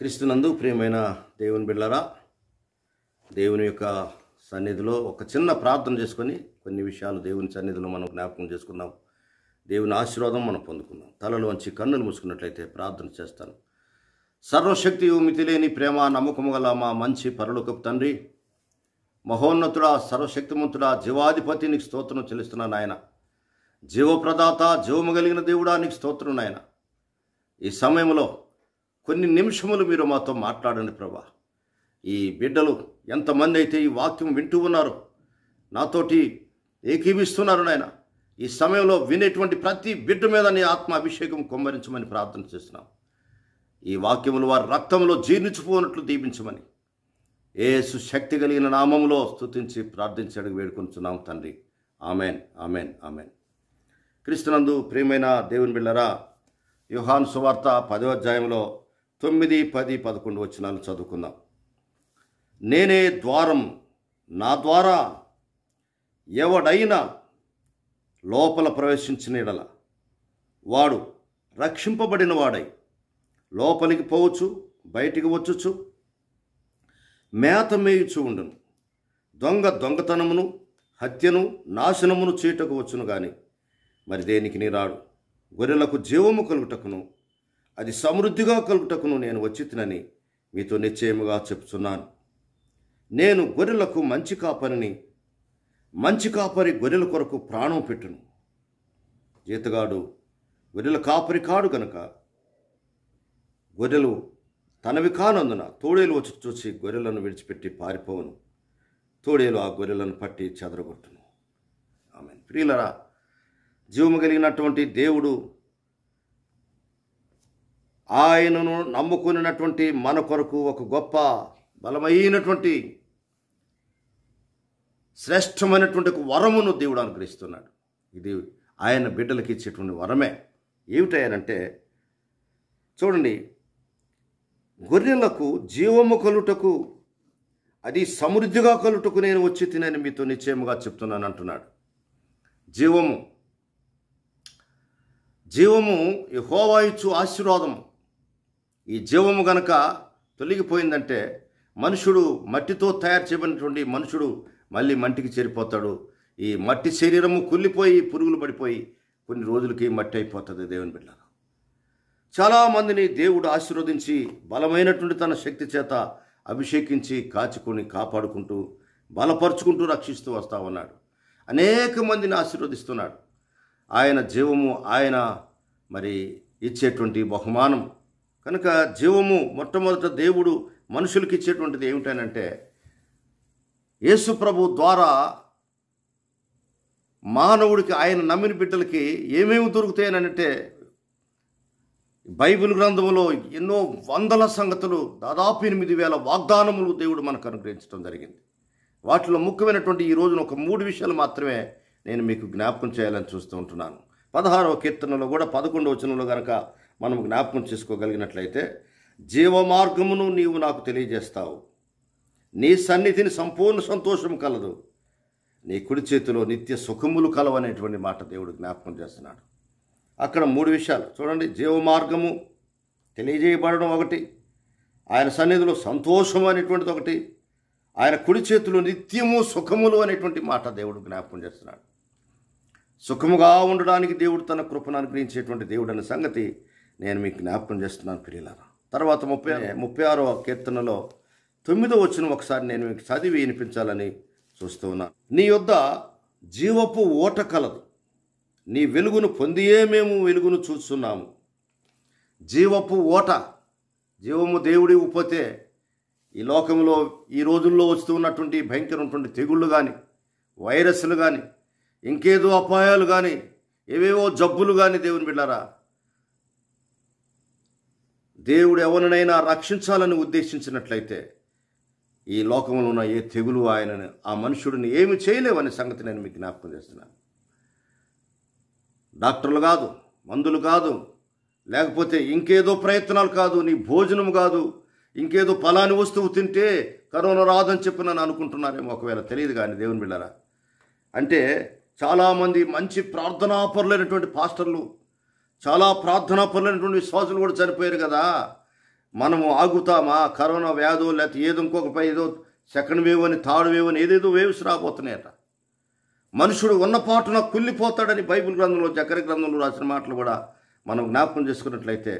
క్రీస్తునందు ప్రియమైన దేవుని బిళ్ళరా దేవుని యొక్క సన్నిధిలో ఒక చిన్న ప్రార్థన చేసుకొని కొన్ని విషయాలు దేవుని సన్నిధిలో మనం జ్ఞాపకం చేసుకుందాం దేవుని ఆశీర్వాదం మనం పొందుకుందాం తలలో వంచి కన్నులు మూసుకున్నట్లయితే ప్రార్థన చేస్తాను సర్వశక్తి మితి లేని ప్రేమ నమ్మకము గల మా మంచి పరలోకపు తండ్రి మహోన్నతుడా సర్వశక్తిమంతుడా జీవాధిపతి నీకు స్తోత్రం చెల్లిస్తున్నాను ఆయన జీవప్రదాత జీవము కలిగిన దేవుడా నీకు స్తోత్రం నాయన ఈ సమయంలో కొన్ని నిమిషములు మీరు మాతో మాట్లాడండి ప్రభా ఈ బిడ్డలు ఎంతమంది అయితే ఈ వాక్యం వింటూ ఉన్నారు నాతోటి ఏకీవిస్తున్నారు నాయన ఈ సమయంలో వినేటువంటి ప్రతి బిడ్డ మీద నీ ఆత్మ అభిషేకం కొమ్మరించమని ప్రార్థన చేస్తున్నాం ఈ వాక్యములు వారి రక్తంలో జీర్ణించుకోనట్లు దీపించమని ఏసు శక్తి కలిగిన నామంలో స్థుతించి ప్రార్థించడానికి వేడుకుంటున్నాం తండ్రి ఆమెన్ ఆమెన్ ఆమెన్ క్రీస్తునందు ప్రియమైన దేవుని బిళ్ళరా యుహాన్ సువార్త పదవ అధ్యాయంలో తొమ్మిది పది పదకొండు వచ్చినాలు చదువుకుందాం నేనే ద్వారం నా ద్వారా ఎవడైనా లోపల ప్రవేశించిన ఎడల వాడు రక్షింపబడిన వాడై లోపలికి పోవచ్చు బయటికి వచ్చుచు మేత మేయుచు ఉండును దొంగ దొంగతనమును హత్యను నాశనమును చేయుటకు వచ్చును కానీ మరి దేనికి నీరాడు గొర్రెలకు జీవము కలుగుటకును అది సమృద్ధిగా కలుగుటకును నేను వచ్చితినని మీతో నిశ్చయముగా చెప్తున్నాను నేను గొర్రెలకు మంచి కాపరిని మంచి కాపరి గొర్రెల కొరకు ప్రాణం పెట్టును జీతగాడు గొర్రెల కాపరి కాడు గనక గొర్రెలు తనవి కానందున తోడేలు వచ్చి చూసి గొర్రెలను విడిచిపెట్టి పారిపోవును తోడేలు ఆ గొర్రెలను పట్టి చెదరగొట్టును ఆమె ప్రియులరా జీవము కలిగినటువంటి దేవుడు ఆయనను నమ్ముకున్నటువంటి మన కొరకు ఒక గొప్ప బలమైనటువంటి శ్రేష్టమైనటువంటి ఒక వరమును దేవుడు అనుగ్రహిస్తున్నాడు ఇది ఆయన బిడ్డలకి ఇచ్చేటువంటి వరమే ఏమిటయ్యానంటే చూడండి గొర్రెలకు జీవము కలుటకు అది సమృద్ధిగా కలుటకు నేను వచ్చి తినని మీతో నిశ్చయముగా చెప్తున్నాను అంటున్నాడు జీవము జీవము యహోవాయిచ్చు ఆశీర్వాదము ఈ జీవము గనక తొలగిపోయిందంటే మనుషుడు మట్టితో తయారు చేయబడినటువంటి మనుషుడు మళ్ళీ మట్టికి చేరిపోతాడు ఈ మట్టి శరీరము కుళ్ళిపోయి పురుగులు పడిపోయి కొన్ని రోజులకి మట్టి అయిపోతుంది దేవుని బిడ్డలు చాలామందిని దేవుడు ఆశీర్వదించి బలమైనటువంటి తన శక్తి చేత అభిషేకించి కాచుకొని కాపాడుకుంటూ బలపరుచుకుంటూ రక్షిస్తూ వస్తా ఉన్నాడు అనేక మందిని ఆశీర్వదిస్తున్నాడు ఆయన జీవము ఆయన మరి ఇచ్చేటువంటి బహుమానం కనుక జీవము మొట్టమొదట దేవుడు మనుషులకి ఇచ్చేటువంటిది ఏమిటనంటే యేసు ప్రభు ద్వారా మానవుడికి ఆయన నమ్మిన బిడ్డలకి ఏమేమి దొరుకుతాయనంటే బైబిల్ గ్రంథంలో ఎన్నో వందల సంగతులు దాదాపు ఎనిమిది వేల వాగ్దానములు దేవుడు మనకు అనుగ్రహించడం జరిగింది వాటిలో ముఖ్యమైనటువంటి ఈ రోజున ఒక మూడు విషయాలు మాత్రమే నేను మీకు జ్ఞాపకం చేయాలని చూస్తూ ఉంటున్నాను పదహారవ కీర్తనలో కూడా పదకొండవ వచనంలో కనుక మనం జ్ఞాపకం చేసుకోగలిగినట్లయితే జీవమార్గమును నీవు నాకు తెలియజేస్తావు నీ సన్నిధిని సంపూర్ణ సంతోషం కలదు నీ కుడి చేతిలో నిత్య సుఖములు కలవనేటువంటి మాట దేవుడు జ్ఞాపకం చేస్తున్నాడు అక్కడ మూడు విషయాలు చూడండి జీవమార్గము తెలియజేయబడడం ఒకటి ఆయన సన్నిధిలో సంతోషం అనేటువంటిది ఒకటి ఆయన కుడి చేతిలో నిత్యము సుఖములు అనేటువంటి మాట దేవుడు జ్ఞాపకం చేస్తున్నాడు సుఖముగా ఉండడానికి దేవుడు తన కృపను అనుగ్రహించేటువంటి దేవుడు అనే సంగతి నేను మీకు జ్ఞాపకం చేస్తున్నాను ప్రియులారా తర్వాత ముప్పై ముప్పై ఆరో కీర్తనలో తొమ్మిదో వచ్చిన ఒకసారి నేను మీకు చదివి వినిపించాలని చూస్తూ ఉన్నాను నీ యొద్ద జీవపు ఓట కలదు నీ వెలుగును పొందియే మేము వెలుగును చూస్తున్నాము జీవపు ఓట జీవము దేవుడి ఉపతే ఈ లోకంలో ఈ రోజుల్లో వస్తూ ఉన్నటువంటి భయంకరమైనటువంటి తెగుళ్ళు కానీ వైరస్లు కానీ ఇంకేదో అపాయాలు కానీ ఏవేవో జబ్బులు కానీ దేవుని బిళ్ళారా దేవుడు ఎవరినైనా రక్షించాలని ఉద్దేశించినట్లయితే ఈ లోకంలో ఉన్న ఏ తెగులు ఆయనను ఆ మనుషుడిని ఏమి చేయలేవనే సంగతి నేను మీకు జ్ఞాపకం చేస్తున్నాను డాక్టర్లు కాదు మందులు కాదు లేకపోతే ఇంకేదో ప్రయత్నాలు కాదు నీ భోజనం కాదు ఇంకేదో ఫలాని వస్తువు తింటే కరోనా రాదని చెప్పి నన్ను అనుకుంటున్నారేమో ఒకవేళ తెలియదు కానీ దేవుని బిళ్ళరా అంటే చాలామంది మంచి ప్రార్థనాపరులైనటువంటి పాస్టర్లు చాలా ప్రార్థనా పనులైనటువంటి విశ్వాసులు కూడా చనిపోయారు కదా మనము ఆగుతామా కరోనా వ్యాధో లేకపోతే ఏదో ఇంకొకపై ఏదో సెకండ్ వేవ్ అని థర్డ్ వేవ్ అని ఏదేదో వేవ్స్ రాబోతున్నాయట మనుషుడు ఉన్న పాటున కుళ్ళిపోతాడని బైబిల్ గ్రంథంలో చక్కెర గ్రంథంలో రాసిన మాటలు కూడా మనం జ్ఞాపకం చేసుకున్నట్లయితే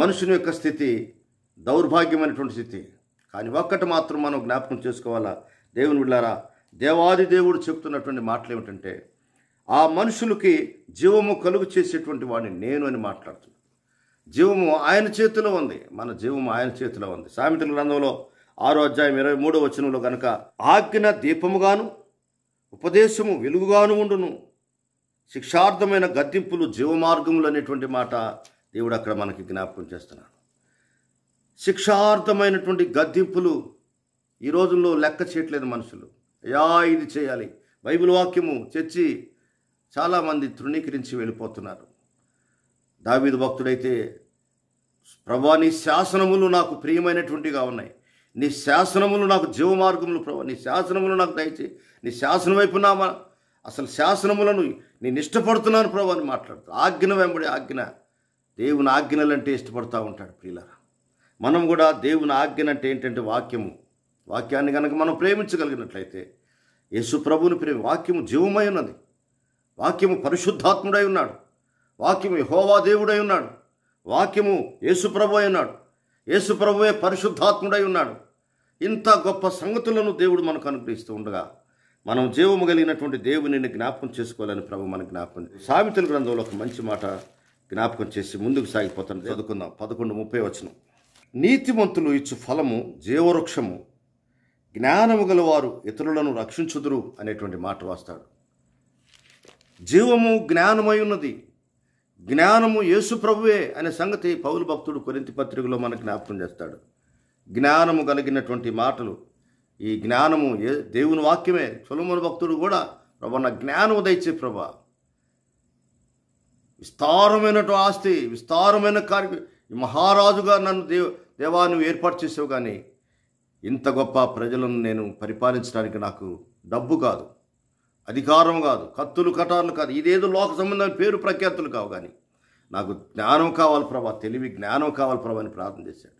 మనుషుని యొక్క స్థితి దౌర్భాగ్యమైనటువంటి స్థితి కానీ ఒక్కటి మాత్రం మనం జ్ఞాపకం చేసుకోవాలా దేవుని విళ్ళారా దేవాది దేవుడు చెప్తున్నటువంటి మాటలు ఏమిటంటే ఆ మనుషులకి జీవము కలుగు చేసేటువంటి వాడిని నేను అని మాట్లాడుతున్నాను జీవము ఆయన చేతిలో ఉంది మన జీవము ఆయన చేతిలో ఉంది సామెతల గ్రంథంలో ఆరో అధ్యాయం ఇరవై మూడో వచనంలో కనుక ఆజ్ఞ దీపముగాను ఉపదేశము వెలుగుగాను ఉండును శిక్షార్థమైన గద్దింపులు జీవమార్గములు అనేటువంటి మాట దేవుడు అక్కడ మనకి జ్ఞాపకం చేస్తున్నాడు శిక్షార్థమైనటువంటి గద్దింపులు ఈ రోజుల్లో లెక్క చేయట్లేదు మనుషులు అయా ఇది చేయాలి బైబిల్ వాక్యము చర్చి చాలామంది తృణీకరించి వెళ్ళిపోతున్నారు దావీదు భక్తుడైతే ప్రభా నీ శాసనములు నాకు ప్రియమైనటువంటిగా ఉన్నాయి నీ శాసనములు నాకు జీవమార్గములు ప్రభా నీ శాసనములు నాకు దయచే నీ శాసనం వైపు నా అసలు శాసనములను నేను ఇష్టపడుతున్నాను ప్రభు అని మాట్లాడుతాను ఆజ్ఞ వెంబడి ఆజ్ఞ దేవుని ఆజ్ఞలు అంటే ఇష్టపడుతూ ఉంటాడు ప్రియులారా మనం కూడా దేవుని ఆజ్ఞ అంటే ఏంటంటే వాక్యము వాక్యాన్ని కనుక మనం ప్రేమించగలిగినట్లయితే యేసు ప్రభుని ప్రేమ వాక్యము జీవమై ఉన్నది వాక్యము పరిశుద్ధాత్ముడై ఉన్నాడు వాక్యము యహోవా దేవుడై ఉన్నాడు వాక్యము యేసుప్రభు ఉన్నాడు యేసుప్రభువే పరిశుద్ధాత్ముడై ఉన్నాడు ఇంత గొప్ప సంగతులను దేవుడు మనకు అనుగ్రహిస్తూ ఉండగా మనం జీవము కలిగినటువంటి దేవుని జ్ఞాపకం చేసుకోవాలని ప్రభు మనకు జ్ఞాపకం సామెతల గ్రంథంలో ఒక మంచి మాట జ్ఞాపకం చేసి ముందుకు సాగిపోతాను చదువుకుందాం పదకొండు ముప్పై వచనం నీతిమంతులు ఇచ్చు ఫలము జీవవృక్షము జ్ఞానము గలవారు ఇతరులను రక్షించుదురు అనేటువంటి మాట వస్తాడు జీవము జ్ఞానమై ఉన్నది జ్ఞానము యేసు ప్రభువే అనే సంగతి పౌరు భక్తుడు కొరింతి పత్రికలో మనకు జ్ఞాపకం చేస్తాడు జ్ఞానము కలిగినటువంటి మాటలు ఈ జ్ఞానము ఏ దేవుని వాక్యమే సులమున భక్తుడు కూడా ప్రభు నా జ్ఞానము దయచే ప్రభా విస్తారమైన ఆస్తి విస్తారమైన కార్య మహారాజుగా నన్ను దేవ దేవాన్ని ఏర్పాటు చేసావు కానీ ఇంత గొప్ప ప్రజలను నేను పరిపాలించడానికి నాకు డబ్బు కాదు అధికారం కాదు కత్తులు కటార్లు కాదు ఇదేదో లోక సంబంధమైన పేరు ప్రఖ్యాతులు కావు కానీ నాకు జ్ఞానం కావాలి ప్రభా తెలివి జ్ఞానం కావాలి ప్రభా అని ప్రార్థన చేశాడు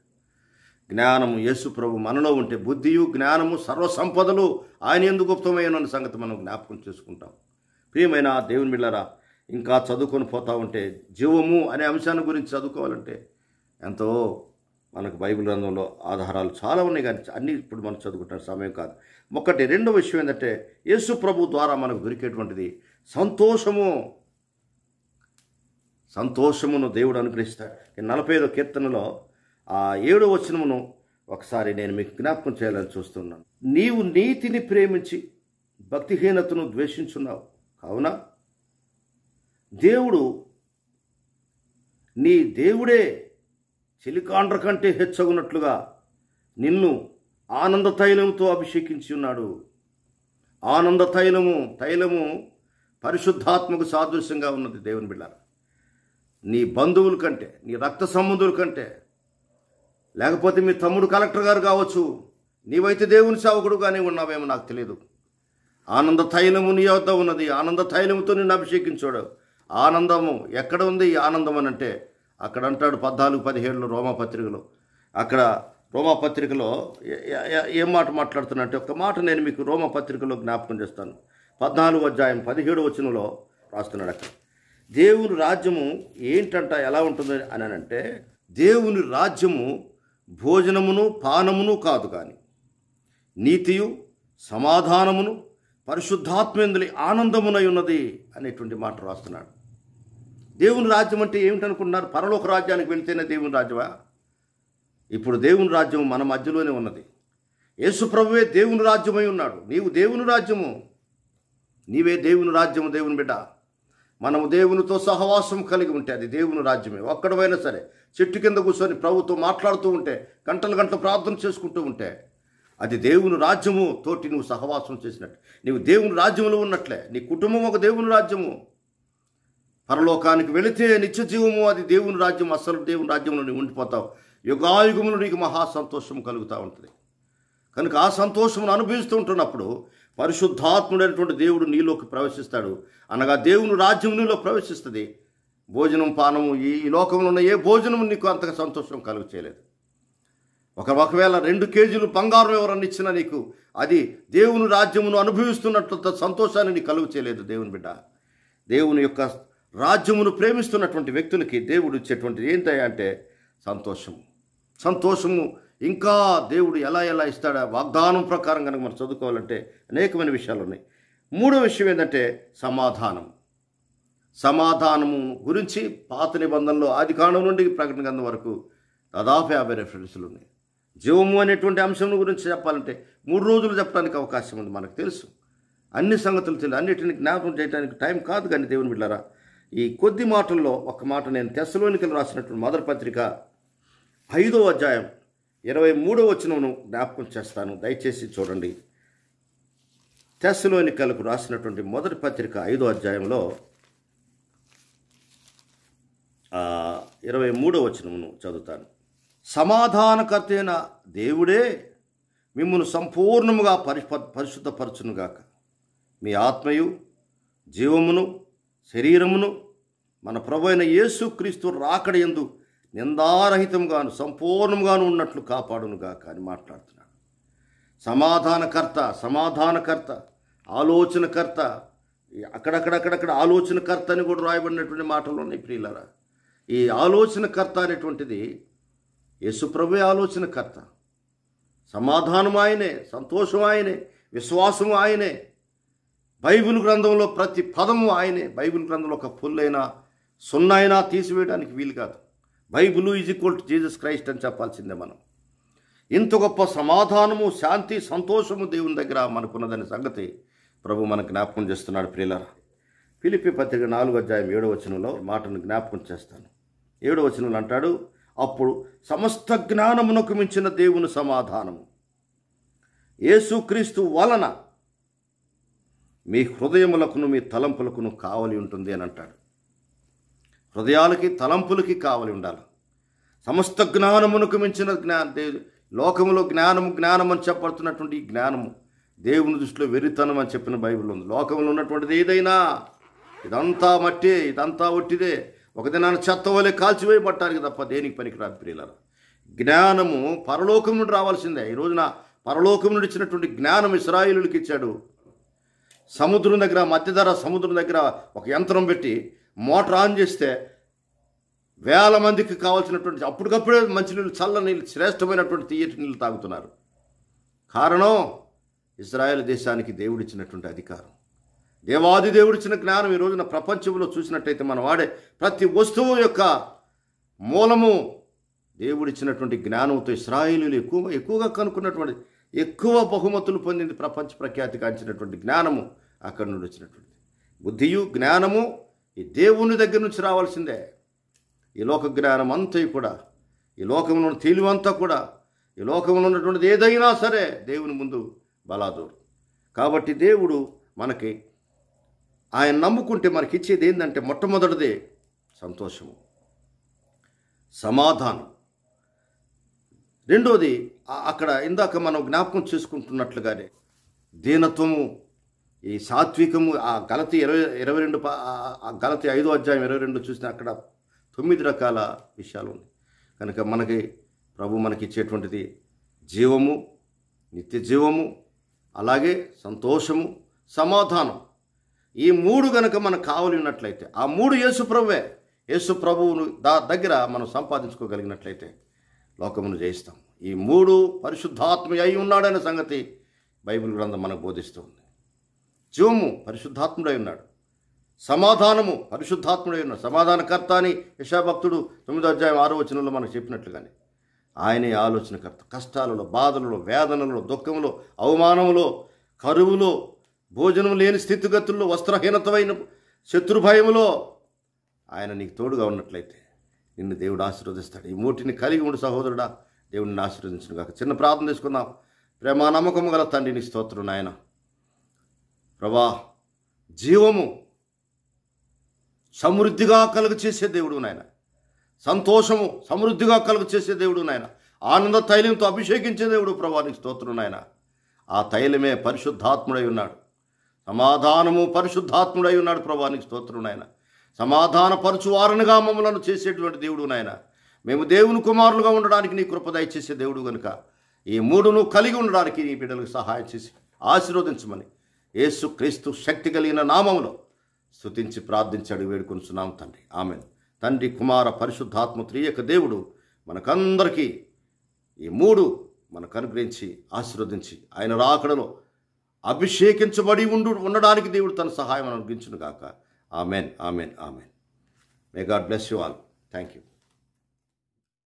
జ్ఞానము యేసు ప్రభు మనలో ఉంటే బుద్ధియు జ్ఞానము సర్వసంపదలు ఆయన ఎందుకు గుప్తమయ్యానన్న సంగతి మనం జ్ఞాపకం చేసుకుంటాం ప్రియమైన దేవుని బిళ్ళరా ఇంకా చదువుకొని పోతా ఉంటే జీవము అనే అంశాన్ని గురించి చదువుకోవాలంటే ఎంతో మనకు బైబిల్ గ్రంథంలో ఆధారాలు చాలా ఉన్నాయి కానీ అన్ని ఇప్పుడు మనం చదువుకుంటున్న సమయం కాదు ఒకటి రెండో విషయం ఏంటంటే యేసు ప్రభు ద్వారా మనకు దొరికేటువంటిది సంతోషము సంతోషమును దేవుడు అనుగ్రహిస్తాడు నలభై ఐదో కీర్తనలో ఆ ఏడో వచనమును ఒకసారి నేను మీకు జ్ఞాపకం చేయాలని చూస్తున్నాను నీవు నీతిని ప్రేమించి భక్తిహీనతను ద్వేషించున్నావు కావున దేవుడు నీ దేవుడే చెలికాండ్ర కంటే హెచ్చగునట్లుగా నిన్ను ఆనంద తైలముతో అభిషేకించి ఉన్నాడు ఆనంద తైలము తైలము పరిశుద్ధాత్మకు సాదృశ్యంగా ఉన్నది దేవుని బిళ్ళ నీ బంధువుల కంటే నీ రక్త సంబంధుల కంటే లేకపోతే మీ తమ్ముడు కలెక్టర్ గారు కావచ్చు నీవైతే దేవుని సేవకుడుగానే ఉన్నావేమో నాకు తెలియదు ఆనంద తైలము నీ వద్ద ఉన్నది ఆనంద తైలముతో నిన్ను అభిషేకించాడు ఆనందము ఎక్కడ ఉంది ఈ ఆనందం అని అంటే అక్కడ అంటాడు పద్నాలుగు పదిహేడులో రోమపత్రికలో అక్కడ రోమపత్రికలో ఏం మాట మాట్లాడుతున్నట్టే ఒక మాట నేను మీకు రోమపత్రికలో జ్ఞాపకం చేస్తాను పద్నాలుగు అధ్యాయం పదిహేడు వచనంలో రాస్తున్నాడు అక్కడ దేవుని రాజ్యము ఏంటంట ఎలా ఉంటుంది అని అంటే దేవుని రాజ్యము భోజనమును పానమును కాదు కానీ నీతియు సమాధానమును పరిశుద్ధాత్మేందులి ఆనందమునై ఉన్నది అనేటువంటి మాట రాస్తున్నాడు దేవుని రాజ్యం అంటే ఏమిటనుకున్నారు పరలోక రాజ్యానికి వెళితేనే దేవుని రాజ్యమా ఇప్పుడు దేవుని రాజ్యం మన మధ్యలోనే ఉన్నది యేసుప్రభువే దేవుని రాజ్యమై ఉన్నాడు నీవు దేవుని రాజ్యము నీవే దేవుని రాజ్యము దేవుని బిడ్డ మనము దేవునితో సహవాసం కలిగి ఉంటే అది దేవుని రాజ్యమే ఒక్కడమైనా సరే చెట్టు కింద కూర్చొని ప్రభుతో మాట్లాడుతూ ఉంటే గంటలు గంటలు ప్రార్థన చేసుకుంటూ ఉంటే అది దేవుని రాజ్యము తోటి నువ్వు సహవాసం చేసినట్టు నీవు దేవుని రాజ్యంలో ఉన్నట్లే నీ కుటుంబం ఒక దేవుని రాజ్యము పరలోకానికి వెళితే నిత్య జీవము అది దేవుని రాజ్యం అసలు దేవుని రాజ్యంలో ఉండిపోతావు యుగాయుగములు నీకు మహా సంతోషం కలుగుతూ ఉంటుంది కనుక ఆ సంతోషమును అనుభవిస్తూ ఉంటున్నప్పుడు పరిశుద్ధాత్ముడైనటువంటి దేవుడు నీలోకి ప్రవేశిస్తాడు అనగా దేవుని రాజ్యం నీలో ప్రవేశిస్తుంది భోజనం పానము ఈ లోకంలో ఉన్న ఏ భోజనం నీకు అంతగా సంతోషం కలుగు చేయలేదు ఒక ఒకవేళ రెండు కేజీలు బంగారం ఎవరన్నా ఇచ్చినా నీకు అది దేవుని రాజ్యమును అనుభవిస్తున్నట్టు సంతోషాన్ని నీకు కలుగు చేయలేదు దేవుని బిడ్డ దేవుని యొక్క రాజ్యమును ప్రేమిస్తున్నటువంటి వ్యక్తులకి దేవుడు ఇచ్చేటువంటిది ఏంటంటే సంతోషము సంతోషము ఇంకా దేవుడు ఎలా ఎలా ఇస్తాడా వాగ్దానం ప్రకారం కనుక మనం చదువుకోవాలంటే అనేకమైన విషయాలు ఉన్నాయి మూడో విషయం ఏంటంటే సమాధానం సమాధానము గురించి పాత నిబంధనలో ఆది కాండం నుండి ప్రకటన గంధం వరకు దాదాపు యాభై రెఫరెన్స్లు ఉన్నాయి జీవము అనేటువంటి అంశం గురించి చెప్పాలంటే మూడు రోజులు చెప్పడానికి అవకాశం ఉంది మనకు తెలుసు అన్ని సంగతులు తెలియదు అన్నిటిని జ్ఞాపకం చేయడానికి టైం కాదు కానీ దేవుని బిడ్డారా ఈ కొద్ది మాటల్లో ఒక మాట నేను తెస్సలోనికలు రాసినటువంటి మొదటి పత్రిక ఐదో అధ్యాయం ఇరవై మూడో వచనమును జ్ఞాపకం చేస్తాను దయచేసి చూడండి కలకు రాసినటువంటి మొదటి పత్రిక ఐదో అధ్యాయంలో ఇరవై మూడో వచనమును చదువుతాను సమాధానకర్తైన దేవుడే మిమ్మల్ని సంపూర్ణముగా పరిశుద్ధపరచును గాక మీ ఆత్మయు జీవమును శరీరమును మన ప్రభు అయిన యేసుక్రీస్తు రాకడ ఎందు నిందారహితంగాను సంపూర్ణంగాను ఉన్నట్లు కాపాడునుగా అని మాట్లాడుతున్నాడు సమాధానకర్త సమాధానకర్త ఆలోచనకర్త అక్కడక్కడక్కడక్కడ ఆలోచనకర్త అని కూడా రాయబడినటువంటి మాటలు ఉన్నాయి ప్రియులరా ఈ ఆలోచనకర్త అనేటువంటిది యేసుప్రభే ఆలోచనకర్త సమాధానం ఆయనే సంతోషం ఆయనే విశ్వాసం ఆయనే బైబిల్ గ్రంథంలో ప్రతి పదము ఆయనే బైబిల్ గ్రంథంలో ఒక పుల్లైనా సున్నైనా తీసివేయడానికి వీలు కాదు Bible is equal to Jesus Christ అని చెప్పాల్సిందే మనం ఇంత గొప్ప సమాధానము శాంతి సంతోషము దేవుని దగ్గర మనకున్నదనే సంగతి ప్రభు మనకు జ్ఞాపకం చేస్తున్నాడు ప్రియులరా పిలిపి పత్రిక నాలుగు అధ్యాయం ఏడో వచనంలో మాటను జ్ఞాపకం చేస్తాను ఏడో వచనంలో అంటాడు అప్పుడు సమస్త జ్ఞానమునకు మించిన దేవుని సమాధానము యేసుక్రీస్తు వలన మీ హృదయములకును మీ తలంపులకును కావలి ఉంటుంది అని అంటాడు హృదయాలకి తలంపులకి కావలి ఉండాలి సమస్త జ్ఞానమునకు మించిన జ్ఞా లోకములో జ్ఞానము జ్ఞానం అని చెప్పబడుతున్నటువంటి జ్ఞానము దేవుని దృష్టిలో వెరితనం అని చెప్పిన బైబిల్ ఉంది లోకంలో ఉన్నటువంటిది ఏదైనా ఇదంతా మట్టి ఇదంతా ఒట్టిదే ఒక దినాన్ని చెత్త వలె కాల్చివేయబట్టాలి తప్ప దేనికి పనికిరాదు ప్రియులారు జ్ఞానము పరలోకం నుండి రావాల్సిందే ఈ రోజున పరలోకం నుండి ఇచ్చినటువంటి జ్ఞానం ఇస్రాయిలుకి ఇచ్చాడు సముద్రం దగ్గర మధ్యధర సముద్రం దగ్గర ఒక యంత్రం పెట్టి మోటార్ ఆన్ చేస్తే వేల మందికి కావాల్సినటువంటి అప్పటికప్పుడే మంచినీళ్ళు చల్ల నీళ్ళు శ్రేష్టమైనటువంటి తీయటి నీళ్ళు తాగుతున్నారు కారణం ఇజ్రాయెల్ దేశానికి దేవుడిచ్చినటువంటి అధికారం దేవాది దేవుడిచ్చిన జ్ఞానం ఈ రోజున ప్రపంచంలో చూసినట్టయితే మనం వాడే ప్రతి వస్తువు యొక్క మూలము దేవుడిచ్చినటువంటి జ్ఞానంతో ఇస్రాయిలు ఎక్కువ ఎక్కువగా కనుక్కున్నటువంటి ఎక్కువ బహుమతులు పొందింది ప్రపంచ ప్రఖ్యాతి కాంచినటువంటి జ్ఞానము అక్కడి నుండి వచ్చినటువంటి బుద్ధియు జ్ఞానము ఈ దేవుని దగ్గర నుంచి రావాల్సిందే ఈ లోక జ్ఞానం అంతా కూడా ఈ లోకంలో తెలివంతా కూడా ఈ లోకంలో ఉన్నటువంటిది ఏదైనా సరే దేవుని ముందు బలాదూరు కాబట్టి దేవుడు మనకి ఆయన నమ్ముకుంటే మనకి ఇచ్చేది ఏంటంటే మొట్టమొదటిదే సంతోషము సమాధానం రెండోది అక్కడ ఇందాక మనం జ్ఞాపకం చేసుకుంటున్నట్లుగానే దీనత్వము ఈ సాత్వికము ఆ గలతి ఇరవై ఇరవై రెండు ఆ గలతి ఐదో అధ్యాయం ఇరవై రెండు చూసిన అక్కడ తొమ్మిది రకాల విషయాలు ఉన్నాయి కనుక మనకి ప్రభు మనకి ఇచ్చేటువంటిది జీవము నిత్య జీవము అలాగే సంతోషము సమాధానం ఈ మూడు కనుక మనకు కావాలి ఉన్నట్లయితే ఆ మూడు యేసు ప్రభువే యేసు ప్రభువును దా దగ్గర మనం సంపాదించుకోగలిగినట్లయితే లోకమును జయిస్తాం ఈ మూడు పరిశుద్ధాత్మ అయి ఉన్నాడనే సంగతి బైబిల్ గ్రంథం మనకు బోధిస్తుంది జీవము పరిశుద్ధాత్ముడై ఉన్నాడు సమాధానము పరిశుద్ధాత్ముడై ఉన్నాడు సమాధానకర్త అని యశాభక్తుడు తొమ్మిదో అధ్యాయం ఆరో వచనంలో మనకు చెప్పినట్లుగానే ఆయనే ఆలోచనకర్త కష్టాలలో బాధలలో వేదనలో దుఃఖంలో అవమానంలో కరువులో భోజనం లేని స్థితిగతుల్లో వస్త్రహీనతమైన శత్రుభయములో ఆయన నీకు తోడుగా ఉన్నట్లయితే నిన్ను దేవుడు ఆశీర్వదిస్తాడు ఈ మూటిని కలిగి ఉండు సహోదరుడా దేవుడిని ఆశీర్వదించిన కాక చిన్న ప్రార్థన తీసుకుందాం ప్రేమ నమ్మకము గల తండ్రిని స్తోత్రం నాయన ప్రభా జీవము సమృద్ధిగా కలుగు చేసే దేవుడు నాయన సంతోషము సమృద్ధిగా కలుగు చేసే దేవుడు నాయన ఆనంద తైలంతో అభిషేకించే దేవుడు ప్రభానికి స్తోత్రం నాయన ఆ తైలమే పరిశుద్ధాత్ముడై ఉన్నాడు సమాధానము పరిశుద్ధాత్ముడై ఉన్నాడు ప్రభానికి స్తోత్రం నాయన సమాధానపరచువారనుగా మమ్మలను చేసేటువంటి దేవుడు నాయన మేము దేవుని కుమారులుగా ఉండడానికి నీ కృప దయచేసే దేవుడు కనుక ఈ మూడును కలిగి ఉండడానికి నీ బిడ్డలకు సహాయం చేసి ఆశీర్వదించమని యేసు క్రీస్తు శక్తి కలిగిన నామములు స్థుతించి ప్రార్థించి అడుగు వేడుకొనిచున్నాం తండ్రి ఆమె తండ్రి కుమార పరిశుద్ధాత్మ త్రియక దేవుడు మనకందరికీ ఈ మూడు మనకు అనుగ్రహించి ఆశీర్వదించి ఆయన రాకడలో అభిషేకించబడి ఉండు ఉండడానికి దేవుడు తన సహాయం అనుగ్రహించును గాక Amen, Amen, Amen. May God bless you all. Thank you.